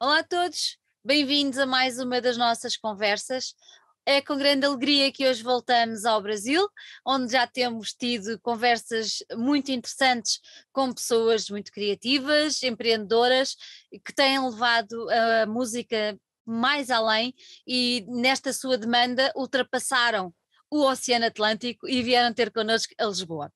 Olá a todos, bem-vindos a mais uma das nossas conversas. É com grande alegria que hoje voltamos ao Brasil, onde já temos tido conversas muito interessantes com pessoas muito criativas, empreendedoras, que têm levado a música mais além e, nesta sua demanda, ultrapassaram o Oceano Atlântico e vieram ter connosco a Lisboa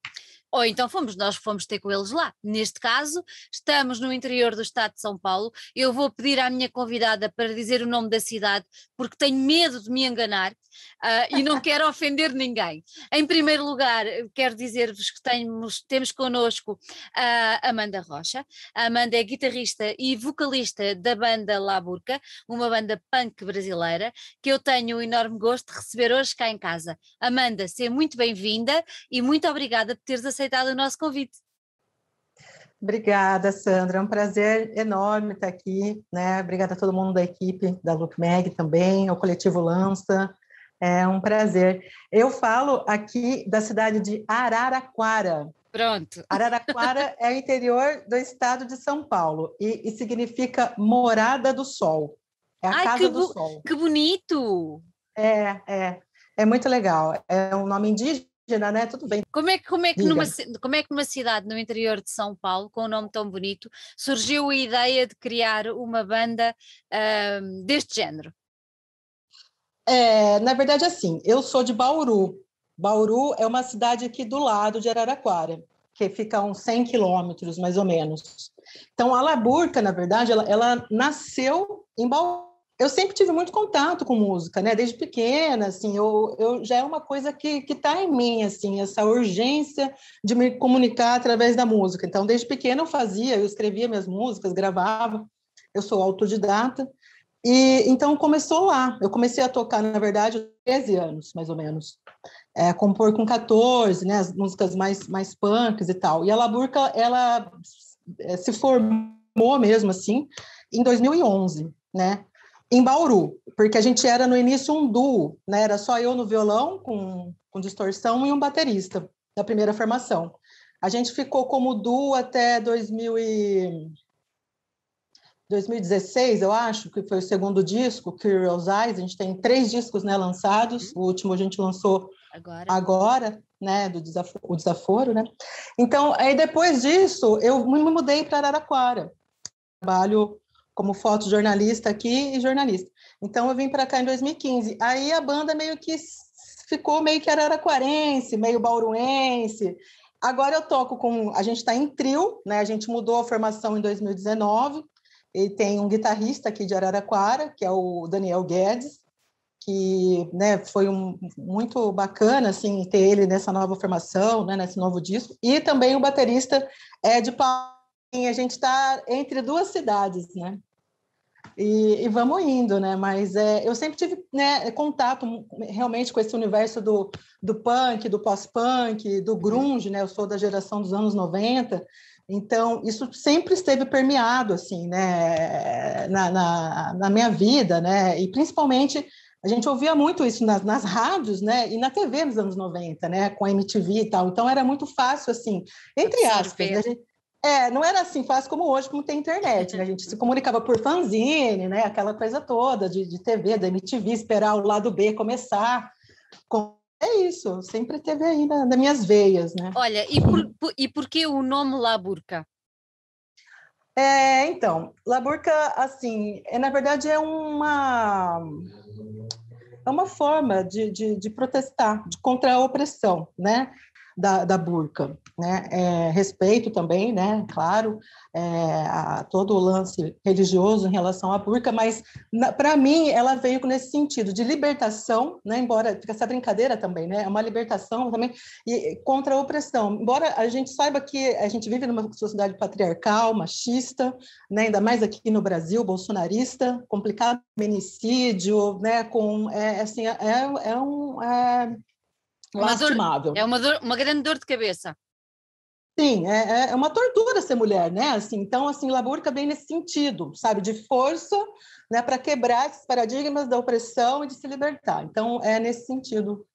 ou então fomos nós fomos ter com eles lá. Neste caso, estamos no interior do estado de São Paulo. Eu vou pedir à minha convidada para dizer o nome da cidade, porque tenho medo de me enganar uh, e não quero ofender ninguém. Em primeiro lugar, quero dizer-vos que temos, temos connosco a Amanda Rocha. A Amanda é guitarrista e vocalista da banda La Burca, uma banda punk brasileira, que eu tenho o enorme gosto de receber hoje cá em casa. Amanda, seja muito bem-vinda e muito obrigada por teres aceitado aceitado o nosso convite. Obrigada, Sandra. É um prazer enorme estar aqui. Né? Obrigada a todo mundo da equipe da LookMag também, ao coletivo Lança. É um prazer. Eu falo aqui da cidade de Araraquara. Pronto. Araraquara é o interior do estado de São Paulo e, e significa morada do sol. É a Ai, casa do sol. Que bonito! É, é. É muito legal. É um nome indígena indígena, né? Tudo bem. Como é, como, é que numa, como é que numa cidade no interior de São Paulo, com um nome tão bonito, surgiu a ideia de criar uma banda uh, deste género? É, na verdade, assim, eu sou de Bauru. Bauru é uma cidade aqui do lado de Araraquara, que fica a uns 100 quilômetros, mais ou menos. Então, a Laburca, na verdade, ela, ela nasceu em Bauru eu sempre tive muito contato com música, né? Desde pequena, assim, eu, eu já é uma coisa que está em mim, assim, essa urgência de me comunicar através da música. Então, desde pequena eu fazia, eu escrevia minhas músicas, gravava. Eu sou autodidata. E então começou lá. Eu comecei a tocar, na verdade, 13 anos, mais ou menos. É, compor com 14, né? As músicas mais mais punks e tal. E a Laburca, ela é, se formou mesmo assim em 2011, né? em Bauru, porque a gente era no início um duo, né? Era só eu no violão com, com distorção e um baterista da primeira formação. A gente ficou como duo até 2000 e... 2016, eu acho, que foi o segundo disco, Curious Eyes. A gente tem três discos né, lançados. Uhum. O último a gente lançou agora, agora né, do desaforo, o desaforo, né? Então, aí depois disso, eu me mudei para Araraquara. Trabalho como fotojornalista aqui e jornalista. Então eu vim para cá em 2015. Aí a banda meio que ficou meio que araraquarense, meio bauruense. Agora eu toco com. A gente está em trio, né? A gente mudou a formação em 2019. E tem um guitarrista aqui de Araraquara, que é o Daniel Guedes, que né, foi um, muito bacana assim, ter ele nessa nova formação, né, nesse novo disco. E também o baterista é de Paulo a gente está entre duas cidades, né? E, e, vamos indo, né? Mas é, eu sempre tive né, contato realmente com esse universo do, do punk, do pós-punk, do grunge, né? Eu sou da geração dos anos 90, então isso sempre esteve permeado, assim, né? Na, na, na minha vida, né? E principalmente a gente ouvia muito isso nas, nas rádios, né? E na TV nos anos 90, né? Com a MTV e tal. Então era muito fácil, assim, entre aspas, né? É, não era assim fácil como hoje, como tem internet, né? A gente se comunicava por fanzine, né? Aquela coisa toda de, de TV, da MTV, esperar o lado B começar. Com... É isso, sempre teve aí na, nas minhas veias, né? Olha, e por, por e por que o nome Laburca? É, então, Laburca, assim, é, na verdade é uma é uma forma de, de, de protestar de, contra a opressão, né? da, da burca. Né? É, respeito também, né? claro, é, a, todo o lance religioso em relação à burca, mas para mim ela veio nesse sentido de libertação, né? embora fica essa brincadeira também, né? é uma libertação também e, contra a opressão. Embora a gente saiba que a gente vive numa sociedade patriarcal, machista, né? ainda mais aqui no Brasil, bolsonarista, complicado, menicídio, né? com, é, assim, é, é um... É, lastimável. Uma é uma, dor, uma grande dor de cabeça. Sim, é, é, é uma tortura ser mulher, né? Assim, então, assim, Laburca vem nesse sentido, sabe, de força, né, para quebrar esses paradigmas da opressão e de se libertar. Então, é nesse sentido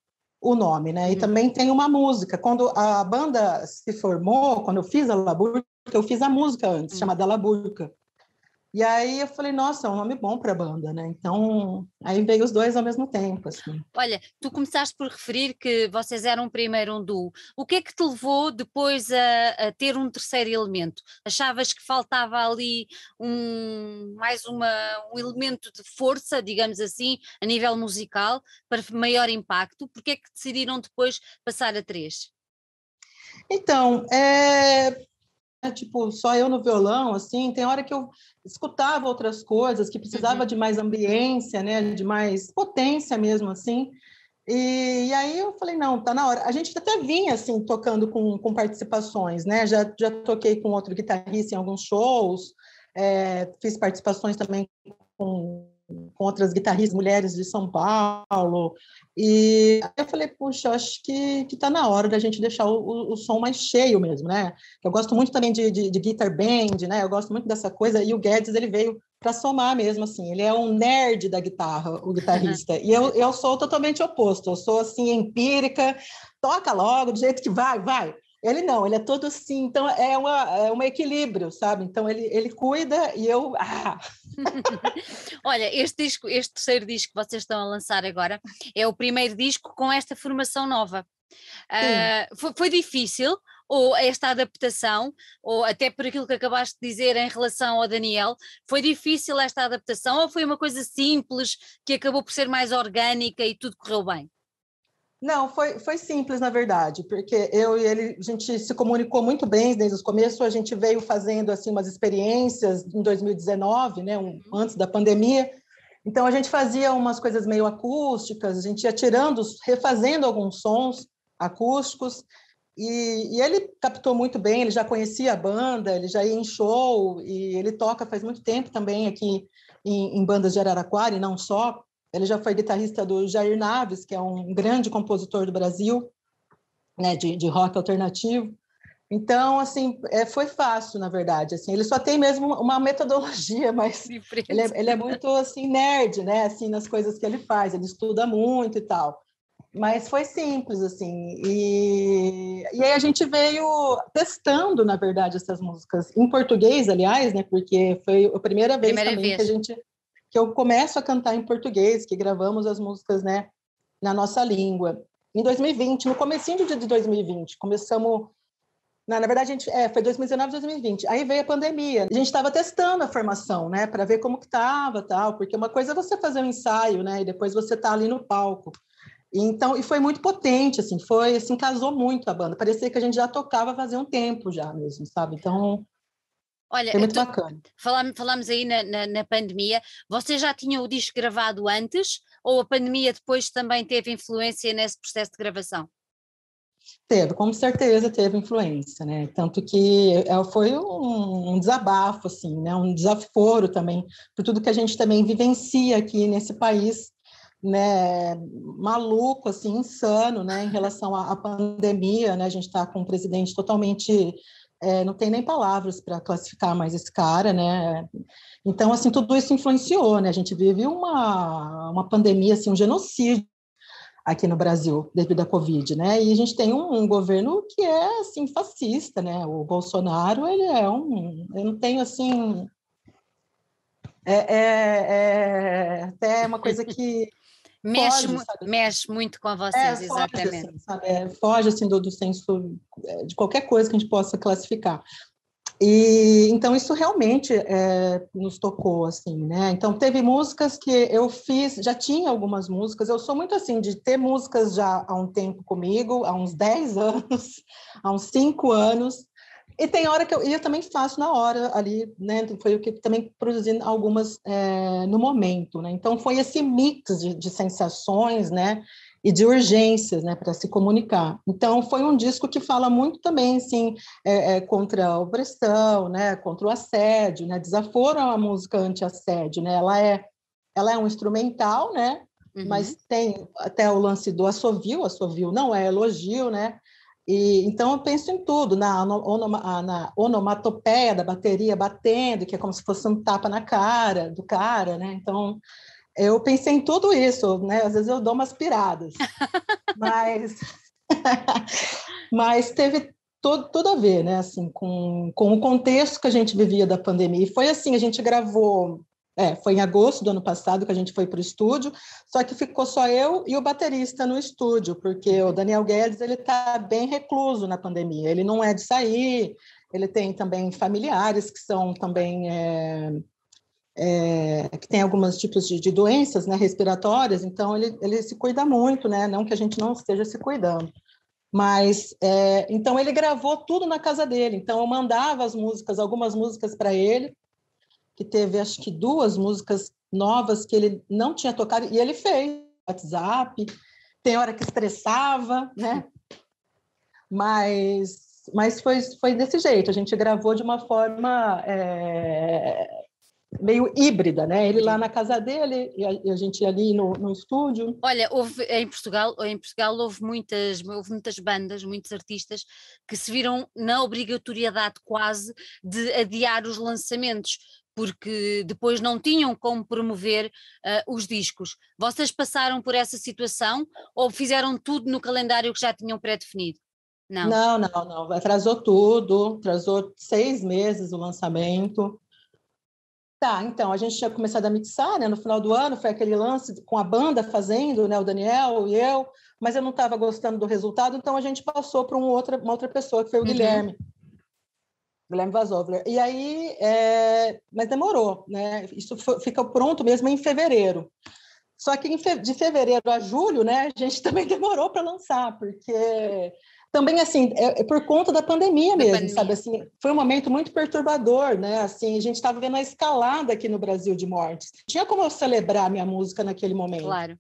o nome, né? E uhum. também tem uma música. Quando a banda se formou, quando eu fiz a Laburca, eu fiz a música antes, hum. chamada Laburca. E aí eu falei, nossa, é um nome bom para a banda, né? Então, aí veio os dois ao mesmo tempo, assim. Olha, tu começaste por referir que vocês eram primeiro um duo. O que é que te levou depois a, a ter um terceiro elemento? Achavas que faltava ali um, mais uma, um elemento de força, digamos assim, a nível musical, para maior impacto? Por que é que decidiram depois passar a três? Então, é, né, tipo, só eu no violão, assim, tem hora que eu escutava outras coisas, que precisava uhum. de mais ambiência, né, de mais potência mesmo, assim, e, e, aí eu falei, não, tá na hora. A gente até vinha, assim, tocando com, com participações, né, já, já toquei com outro guitarrista em alguns shows, é, fiz participações também com com outras guitarristas mulheres de São Paulo. E eu falei, puxa, acho que está na hora da gente deixar o, o, som mais cheio mesmo, né? Eu gosto muito também de, de, de guitar band, né? Eu gosto muito dessa coisa. E o Guedes, ele veio para somar mesmo, assim. Ele é um nerd da guitarra, o guitarrista. Uhum. E eu, eu sou totalmente oposto. Eu sou, assim, empírica. Toca logo, do jeito que vai, vai. Ele não, ele é todo assim. Então, é, uma, é um equilíbrio, sabe? Então, ele, ele cuida e eu... Ah! Olha, este disco, este terceiro disco que vocês estão a lançar agora, é o primeiro disco com esta formação nova. Uh, foi, foi difícil ou esta adaptação, ou até por aquilo que acabaste de dizer em relação ao Daniel, foi difícil esta adaptação ou foi uma coisa simples que acabou por ser mais orgânica e tudo correu bem? Não, foi, foi simples, na verdade, porque eu e ele, a gente se comunicou muito bem desde os começos, a gente veio fazendo, assim, umas experiências em 2019, né, um, uhum. antes da pandemia, então a gente fazia umas coisas meio acústicas, a gente ia tirando, refazendo alguns sons acústicos, e, e, ele captou muito bem, ele já conhecia a banda, ele já ia em show, e ele toca faz muito tempo também aqui em, em bandas de Araraquara, e não só. Ele já foi guitarrista do Jair Naves, que é um grande compositor do Brasil, né, de, de rock alternativo. Então, assim, é, foi fácil, na verdade. Assim, ele só tem mesmo uma metodologia, mas ele é, ele é, muito assim nerd, né? Assim, nas coisas que ele faz, ele estuda muito e tal. Mas foi simples, assim. E, e aí a gente veio testando, na verdade, essas músicas em português, aliás, né? Porque foi a primeira vez primeira vez. que a gente que eu começo a cantar em português, que gravamos as músicas, né, na nossa língua. Em 2020, no comecinho de 2020, começamos na, na verdade, a gente, é, foi 2019, 2020. Aí veio a pandemia. A gente estava testando a formação, né, para ver como que tava, tal, porque uma coisa é você fazer um ensaio, né, e depois você tá ali no palco. Então, e foi muito potente, assim, foi, assim, casou muito a banda. Parecia que a gente já tocava fazia um tempo já mesmo, sabe? Então, Olha, é muito tu, então, Falámos, falámos aí na, na, na, pandemia. Vocês já tinham o disco gravado antes ou a pandemia depois também teve influência nesse processo de gravação? Teve, com certeza teve influência, né? Tanto que é, foi um, um desabafo, assim, né? Um desaforo também por tudo que a gente também vivencia aqui nesse país, né? Maluco, assim, insano, né? Em relação à, à pandemia, né? A gente está com um presidente totalmente é, não tem nem palavras para classificar mais esse cara, né? Então, assim, tudo isso influenciou, né? A gente vive uma, uma pandemia, assim, um genocídio aqui no Brasil devido à Covid, né? E a gente tem um, um, governo que é assim fascista, né? O Bolsonaro ele é um, eu não tenho assim, é, é, é até uma coisa que Mexe, mexe muito com vocês, é, exatamente. Foge, assim, é, foge assim, do, do senso é, de qualquer coisa que a gente possa classificar. E então isso realmente é, nos tocou assim, né? Então teve músicas que eu fiz, já tinha algumas músicas. Eu sou muito assim de ter músicas já há um tempo comigo, há uns 10 anos, há uns 5 anos, e tem hora que eu, e eu também faço na hora ali, né? Foi o que também produzi algumas é, no momento, né? Então foi esse mix de, de sensações, né? E de urgências, né? Para se comunicar. Então foi um disco que fala muito também, assim, é, é, contra a opressão, né? Contra o assédio, né? Desaforo é uma música anti-assédio, né? Ela é, ela é um instrumental, né? Uhum. Mas tem até o lance do assovio, assovio não é elogio, né? E, então, eu penso em tudo, na, onoma, ah, na onomatopeia da bateria batendo, que é como se fosse um tapa na cara do cara, né? Então, eu pensei em tudo isso, né? Às vezes eu dou umas piradas, mas, mas teve todo, tudo a ver, né? Assim, com, com o contexto que a gente vivia da pandemia. E foi assim, a gente gravou é, foi em agosto do ano passado que a gente foi para o estúdio, só que ficou só eu e o baterista no estúdio, porque o Daniel Guedes ele está bem recluso na pandemia, ele não é de sair, ele tem também familiares que são também é, é, que tem alguns tipos de, de doenças né, respiratórias, então ele, ele se cuida muito, né? Não que a gente não esteja se cuidando. Mas é, então ele gravou tudo na casa dele. Então eu mandava as músicas, algumas músicas para ele, que teve acho que duas músicas novas que ele não tinha tocado e ele fez WhatsApp. Tem hora que estressava, né? Mas mas foi, foi desse jeito. A gente gravou de uma forma é, meio híbrida, né? Ele lá na casa dele e a, e a gente ali no, no estúdio. Olha, houve, em Portugal, em Portugal houve muitas, houve muitas bandas, muitos artistas que se viram na obrigatoriedade quase de adiar os lançamentos porque depois não tinham como promover uh, os discos. Vocês passaram por essa situação ou fizeram tudo no calendário que já tinham pré-definido? Não. não, não, não. Atrasou tudo, atrasou seis meses o lançamento. Tá, então, a gente tinha começado a mixar, né? No final do ano foi aquele lance com a banda fazendo, né? O Daniel e eu, mas eu não estava gostando do resultado, então a gente passou para um outra, uma outra pessoa, que foi o uhum. Guilherme. Guilherme Vasovler. E aí, é... mas demorou, né? Isso foi, fica pronto mesmo em fevereiro. Só que fe... de fevereiro a julho, né, a gente também demorou para lançar, porque também assim, é, é por conta da pandemia mesmo, pandemia. sabe? Assim, foi um momento muito perturbador, né? Assim, a gente estava vendo a escalada aqui no Brasil de mortes. tinha como eu celebrar minha música naquele momento. Claro.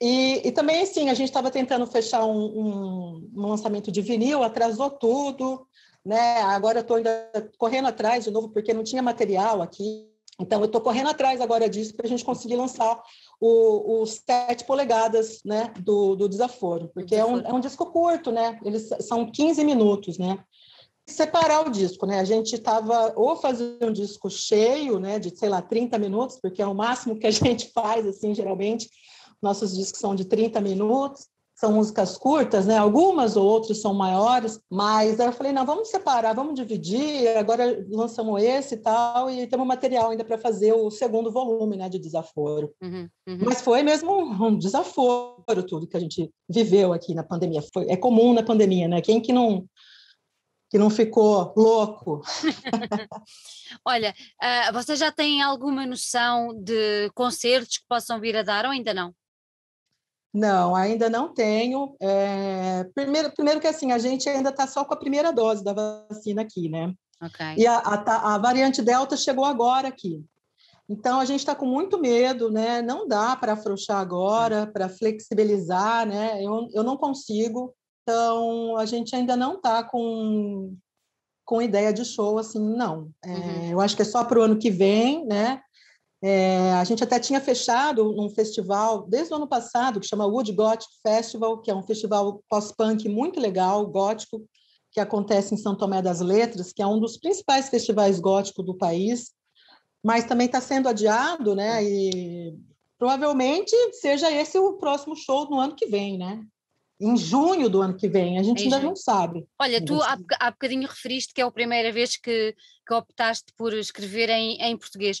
E, e também, assim, a gente estava tentando fechar um, um, um lançamento de vinil, atrasou tudo né? Agora eu estou ainda correndo atrás de novo, porque não tinha material aqui. Então, eu estou correndo atrás agora disso para a gente conseguir lançar os sete polegadas né, do, do desaforo, porque é um, é um, disco curto, né? Eles são 15 minutos, né? Separar o disco, né? A gente estava ou fazendo um disco cheio, né, de sei lá 30 minutos, porque é o máximo que a gente faz, assim, geralmente. Nossos discos são de 30 minutos, são músicas curtas, né? Algumas ou outras são maiores, mas eu falei, não, vamos separar, vamos dividir, agora lançamos esse e tal, e temos material ainda para fazer o segundo volume, né, de desaforo. Uhum, uhum. Mas foi mesmo um desaforo tudo que a gente viveu aqui na pandemia. Foi, é comum na pandemia, né? Quem que não que não ficou louco. Olha, eh, você já tem alguma noção de concertos que possam vir a dar ou ainda não? Não, ainda não tenho. É, primeiro, primeiro que assim, a gente ainda está só com a primeira dose da vacina aqui, né? Okay. E a, a, a variante Delta chegou agora aqui. Então, a gente está com muito medo, né? Não dá para afrouxar agora, para flexibilizar, né? Eu, eu não consigo. Então, a gente ainda não está com, com ideia de show, assim, não. É, uhum. Eu acho que é só para o ano que vem, né? É, a gente até tinha fechado um festival desde o ano passado que chama Wood Gothic Festival, que é um festival pós-punk muito legal, gótico, que acontece em São Tomé das Letras, que é um dos principais festivais góticos do país, mas também está sendo adiado, né? E provavelmente seja esse o próximo show no ano que vem, né? em junho do ano que vem, a gente em ainda junho. não sabe. Olha, tu há, há bocadinho referiste que é a primeira vez que, que optaste por escrever em, em português.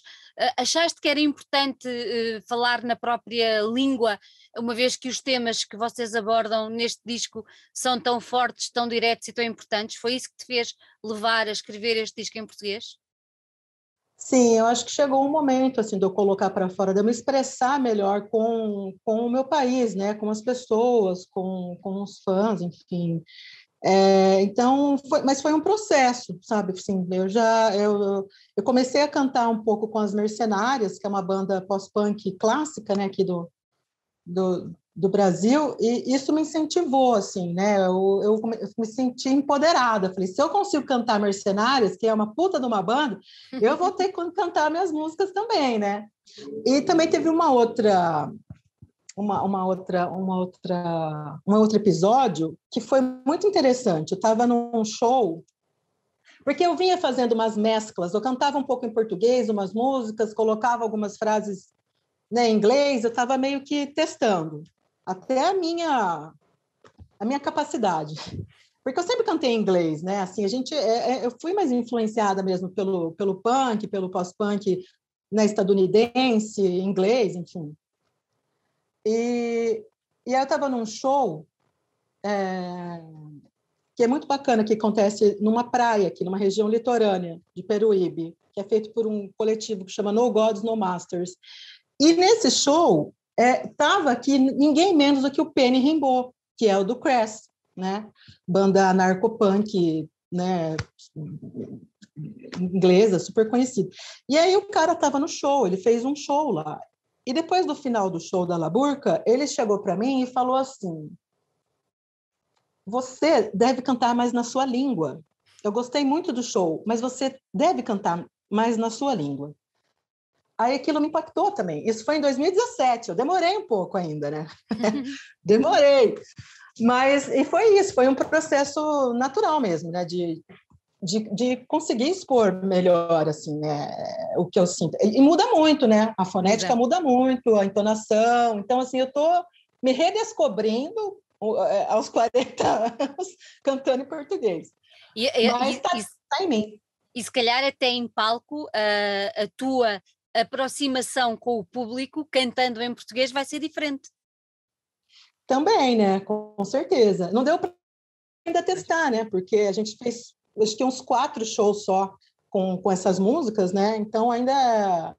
achaste que era importante uh, falar na própria língua, uma vez que os temas que vocês abordam neste disco são tão fortes, tão diretos e tão importantes? Foi isso que te fez levar a escrever este disco em português? Sim, eu acho que chegou um momento assim de eu colocar para fora, de eu me expressar melhor com, com o meu país, né, com as pessoas, com, com os fãs, enfim. É, então, foi, mas foi um processo, sabe? Assim, eu já eu, eu comecei a cantar um pouco com as Mercenárias, que é uma banda pós-punk clássica, né, aqui do do, do Brasil e isso me incentivou, assim, né? Eu, eu, me senti empoderada. Falei, se eu consigo cantar Mercenários, que é uma puta de uma banda, eu vou ter que cantar minhas músicas também, né? E também teve uma outra uma, uma outra uma outra um outro episódio que foi muito interessante. Eu estava num show porque eu vinha fazendo umas mesclas, eu cantava um pouco em português, umas músicas, colocava algumas frases né, inglês, eu estava meio que testando até a minha a minha capacidade. Porque eu sempre cantei em inglês, né? Assim, a gente é, é, eu fui mais influenciada mesmo pelo pelo punk, pelo pós-punk na né, estadunidense, inglês, enfim. E, e aí eu estava num show é, que é muito bacana, que acontece numa praia aqui, numa região litorânea de Peruíbe, que é feito por um coletivo que chama No Gods, No Masters, e nesse show estava é, aqui ninguém menos do que o Penny Rimbaud, que é o do Cress, né? Banda narcopunk, né? Inglesa, super conhecida. E aí o cara estava no show, ele fez um show lá. E depois do final do show da Laburca, ele chegou para mim e falou assim: Você deve cantar mais na sua língua. Eu gostei muito do show, mas você deve cantar mais na sua língua aí aquilo me impactou também. Isso foi em 2017, eu demorei um pouco ainda, né? Uhum. demorei. Mas e foi isso, foi um processo natural mesmo, né? De, de, de conseguir expor melhor, assim, né? O que eu sinto. E muda muito, né? A fonética muda muito, a entonação. Então, assim, eu tô me redescobrindo é, aos 40 anos cantando em português. E, e, Mas está tá em mim e se calhar até em palco ah, a tua aproximação com o público cantando em português vai ser diferente. Também, né? Com certeza. Não deu para ainda testar, né? Porque a gente fez acho que uns quatro shows só com, com essas músicas, né? Então ainda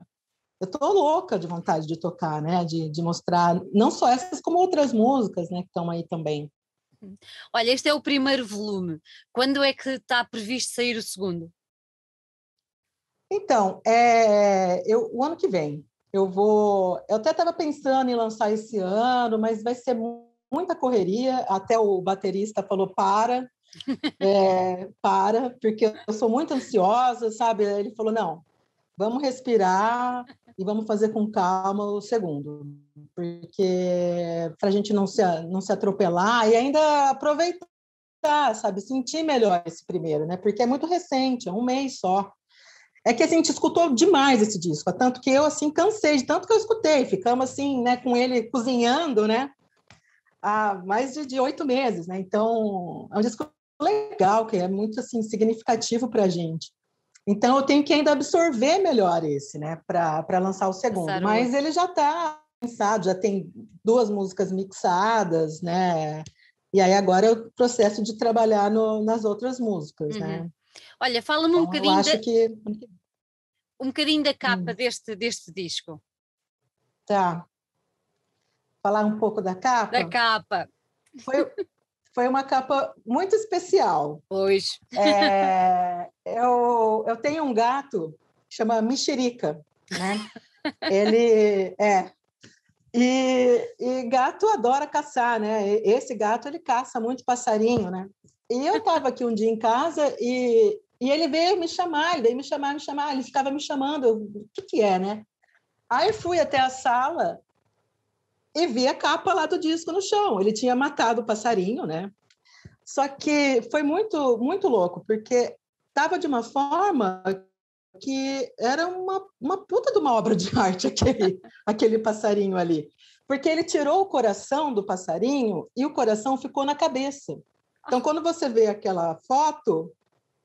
eu tô louca de vontade de tocar, né? De, de mostrar não só essas como outras músicas, né? Que estão aí também. Hum. Olha, este é o primeiro volume. Quando é que está previsto sair o segundo? Então, é, eu, o ano que vem, eu vou. Eu até estava pensando em lançar esse ano, mas vai ser muita correria. Até o baterista falou: para, é, para, porque eu sou muito ansiosa, sabe? Ele falou: não, vamos respirar e vamos fazer com calma o segundo, porque para a gente não se, não se atropelar e ainda aproveitar, sabe? Sentir melhor esse primeiro, né? Porque é muito recente, é um mês só. É que a gente escutou demais esse disco, tanto que eu assim cansei de tanto que eu escutei, ficamos assim, né, com ele cozinhando, né, há mais de oito meses, né? Então, é um disco legal, que é muito assim significativo para a gente. Então, eu tenho que ainda absorver melhor esse, né, para lançar o segundo. Passaram. Mas ele já está pensado, já tem duas músicas mixadas, né? E aí agora é o processo de trabalhar no, nas outras músicas, né. uhum. né? Olha, fala-me um então, bocadinho. da, que... Um bocadinho da hum. capa hum. deste, deste disco. Tá. Falar um pouco da capa? Da capa. Foi, foi uma capa muito especial. Pois. É, eu, eu tenho um gato, chama Mexerica, né? Ele é. E, e, gato adora caçar, né? Esse gato ele caça muito passarinho, né? E eu estava aqui um dia em casa e, e ele veio me chamar, ele veio me chamar, me chamar, ele ficava me chamando, o que que é, né? Aí fui até a sala e vi a capa lá do disco no chão. Ele tinha matado o passarinho, né? Só que foi muito, muito louco, porque estava de uma forma que era uma, uma puta de uma obra de arte aquele, aquele passarinho ali. Porque ele tirou o coração do passarinho e o coração ficou na cabeça. Então, quando você vê aquela foto,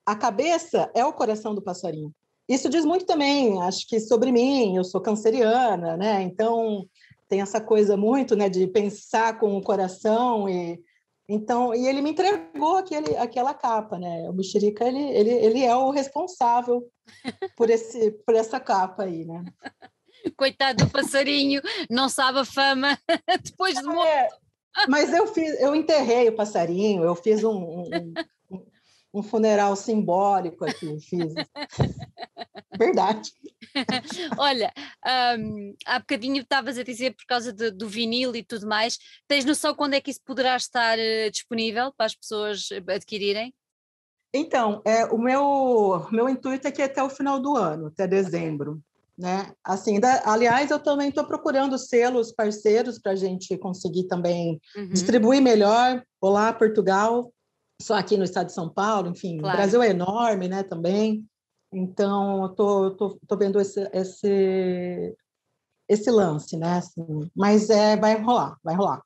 a cabeça é o coração do passarinho. Isso diz muito também, acho que sobre mim, eu sou canceriana, né? Então, tem essa coisa muito, né, de pensar com o coração e então, e ele me entregou aquele, aquela capa, né? O Mexerica, ele, ele, ele é o responsável por, esse, por essa capa aí, né? Coitado do passarinho, não sabe a fama depois de é, morto. É, mas eu fiz, eu enterrei o passarinho, eu fiz um, um, um funeral simbólico aqui, fiz. Verdade. Olha, um, há bocadinho estavas a dizer por causa de, do vinil e tudo mais, tens noção quando é que isso poderá estar eh, disponível para as pessoas adquirirem? Então, é, o meu, meu intuito é que até o final do ano, até dezembro. Né? Assim, da, aliás, eu também estou procurando selos parceiros para a gente conseguir também uhum. distribuir melhor. Olá, Portugal, só aqui no estado de São Paulo, enfim, claro. o Brasil é enorme, né, também. Então, eu tô, tô, tô vendo esse, esse, esse lance, né, assim, mas é, vai rolar, vai rolar.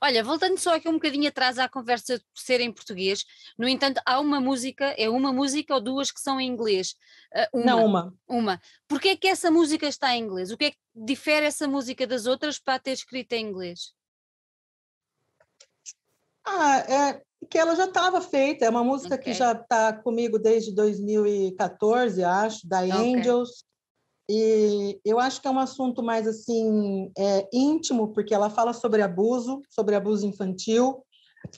Olha, voltando só aqui um bocadinho atrás à conversa de ser em português, no entanto, há uma música, é uma música ou duas que são em inglês? Uh, uma, Não, uma. Uma. Porquê é que essa música está em inglês? O que é que difere essa música das outras para ter escrito em inglês? Ah, é que ela já estava feita, é uma música okay. que já está comigo desde 2014, acho, da okay. Angels. E eu acho que é um assunto mais assim é, íntimo, porque ela fala sobre abuso, sobre abuso infantil.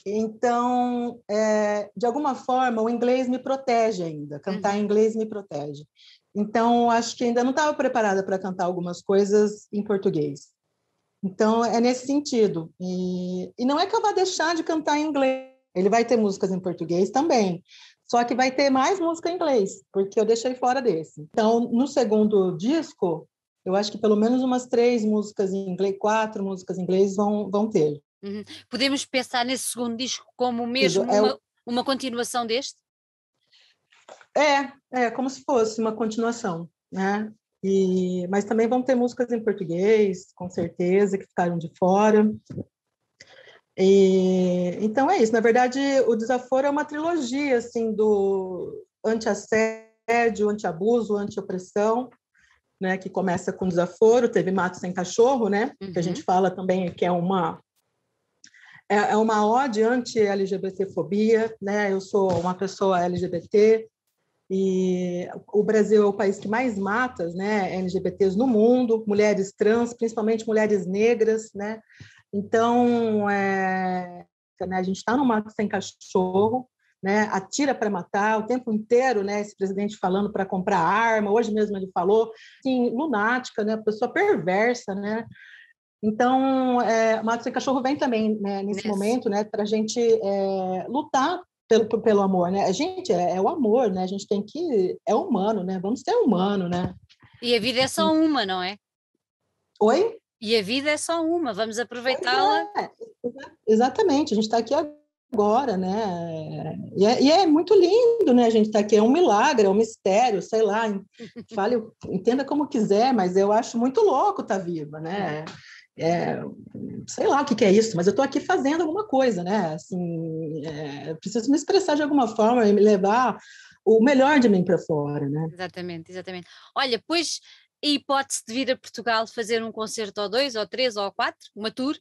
Então, é, de alguma forma, o inglês me protege ainda. Cantar uhum. em inglês me protege. Então, acho que ainda não estava preparada para cantar algumas coisas em português. Então, é nesse sentido. E, e não é que eu vá deixar de cantar em inglês. Ele vai ter músicas em português também, só que vai ter mais música em inglês, porque eu deixei fora desse. Então, no segundo disco, eu acho que pelo menos umas três músicas em inglês, quatro músicas em inglês vão, vão ter. Uhum. Podemos pensar nesse segundo disco como mesmo é, uma, uma continuação deste? É, é como se fosse uma continuação, né? E, mas também vão ter músicas em português, com certeza, que ficaram de fora. E, então é isso. Na verdade, o Desaforo é uma trilogia assim do anti-assédio, anti-abuso, anti-opressão, né? Que começa com Desaforo, teve Mato sem Cachorro, né? Uhum. Que a uhum. gente fala também que é uma é, é uma ode anti-LGBTfobia, né? Eu sou uma pessoa LGBT e o Brasil é o país que mais mata, né? LGBTs no mundo, mulheres trans, principalmente mulheres negras, né? Então, é, né, a gente está no mato sem cachorro, né, atira para matar o tempo inteiro, né, esse presidente falando para comprar arma, hoje mesmo ele falou, assim, lunática, né, pessoa perversa, né, então, é, Mato Sem Cachorro vem também né, nesse momento, né, para a gente é, lutar pelo, pelo amor, né? A gente é, é, o amor, né? A gente tem que é humano, né? Vamos ser humano, né? E a vida é só uma, não é? Oi? E a vida é só uma, vamos é, aproveitá-la. É, exatamente, a gente está aqui agora, né? E é, e é, muito lindo, né? A gente está aqui, é um milagre, é um mistério, sei lá, fale, entenda como quiser, mas eu acho muito louco estar tá viva, né? É, sei lá o que, que, é isso, mas eu estou aqui fazendo alguma coisa, né? Assim, é, preciso me expressar de alguma forma e me levar o melhor de mim para fora, né? Exatamente, exatamente. Olha, pois e hipótese de vir a Portugal fazer um concerto ou dois, ou três, ou quatro, uma tour?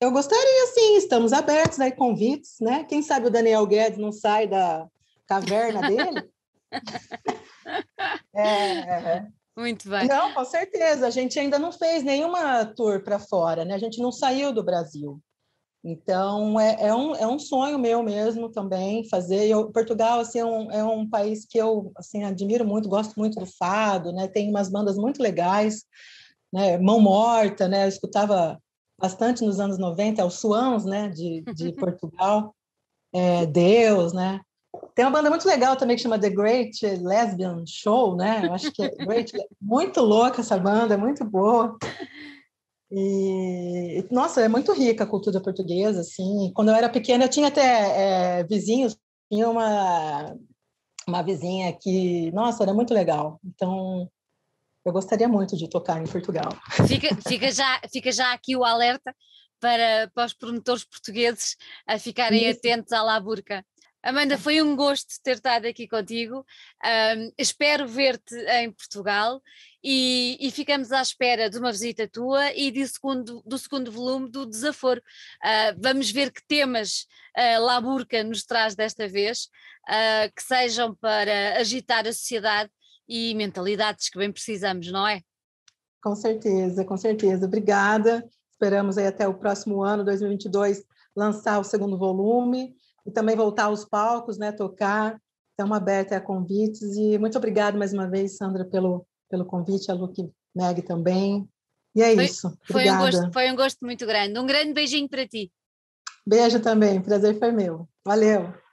Eu gostaria sim, estamos abertos aí, convites, né? Quem sabe o Daniel Guedes não sai da caverna dele? É, é, é... Muito bem. Não, com certeza. A gente ainda não fez nenhuma tour para fora, né? A gente não saiu do Brasil. Então, é, é, um, é um sonho meu mesmo também fazer. Eu, Portugal assim, é, um, é um país que eu assim, admiro muito, gosto muito do fado, né? tem umas bandas muito legais, né? Mão Morta, né? eu escutava bastante nos anos 90, os Suãos né? de, de Portugal, é, Deus, né? Tem uma banda muito legal também que chama The Great Lesbian Show, né? Eu acho que é Great, muito louca essa banda, é muito boa. E, nossa, é muito rica a cultura portuguesa, assim. Quando eu era pequena, eu tinha até é, vizinhos, tinha uma, uma vizinha que, nossa, era muito legal. Então, eu gostaria muito de tocar em Portugal. Fica, fica, já, fica já aqui o alerta para, para os promotores portugueses a ficarem Isso. atentos à Laburca. Amanda, foi um gosto ter estado aqui contigo. Um, espero ver-te em Portugal e, e, ficamos à espera de uma visita tua e do segundo, do segundo volume do Desaforo. Uh, vamos ver que temas uh, ah, Laburca nos traz desta vez, uh, que sejam para agitar a sociedade e mentalidades que bem precisamos, não é? Com certeza, com certeza. Obrigada. Esperamos aí até o próximo ano, 2022, lançar o segundo volume e também voltar aos palcos, né, tocar. Estamos abertos a convites e muito obrigada mais uma vez, Sandra, pelo pelo convite, a Luke Meg também. E é foi, isso. Foi um, gosto, foi um gosto muito grande. Um grande beijinho para ti. Beijo também, prazer foi meu. Valeu.